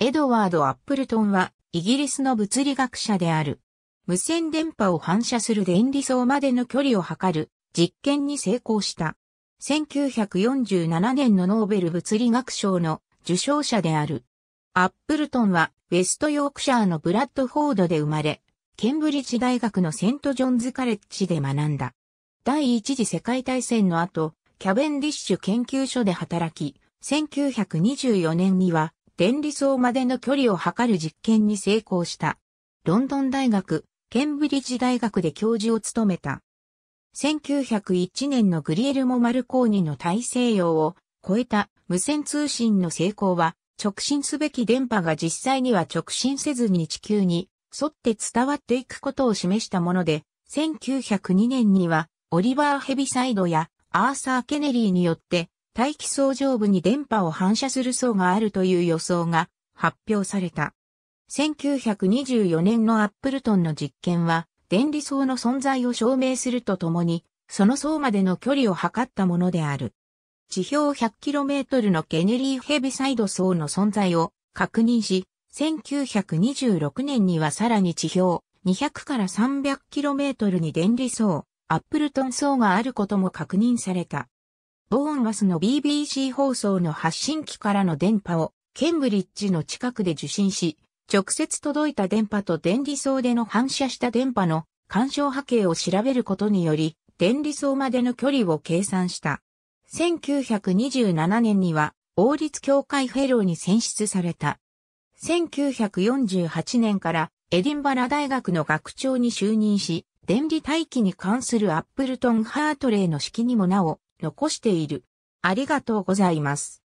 エドワード・アップルトンは、イギリスの物理学者である。無線電波を反射する電離層までの距離を測る実験に成功した。1947年のノーベル物理学賞の受賞者である。アップルトンは、ウェストヨークシャーのブラッドフォードで生まれ、ケンブリッジ大学のセントジョンズカレッジで学んだ。第一次世界大戦の後、キャベンディッシュ研究所で働き、1924年には電離層までの距離を測る実験に成功した。ロンドン大学、ケンブリッジ大学で教授を務めた。1901年のグリエルモ・マルコーニの大西洋を超えた無線通信の成功は、直進すべき電波が実際には直進せずに地球に沿って伝わっていくことを示したもので、1902年にはオリバー・ヘビサイドやアーサー・ケネリーによって大気層上部に電波を反射する層があるという予想が発表された。1924年のアップルトンの実験は、電離層の存在を証明するとともに、その層までの距離を測ったものである。地表 100km のケネリーヘビサイド層の存在を確認し、1926年にはさらに地表200から 300km に電離層、アップルトン層があることも確認された。ボーンマスの BBC 放送の発信機からの電波をケンブリッジの近くで受信し、直接届いた電波と電離層での反射した電波の干渉波形を調べることにより、電離層までの距離を計算した。1927年には、王立協会フェローに選出された。1948年からエディンバラ大学の学長に就任し、電離大気に関するアップルトン・ハートレイの式にもなお、残している。ありがとうございます。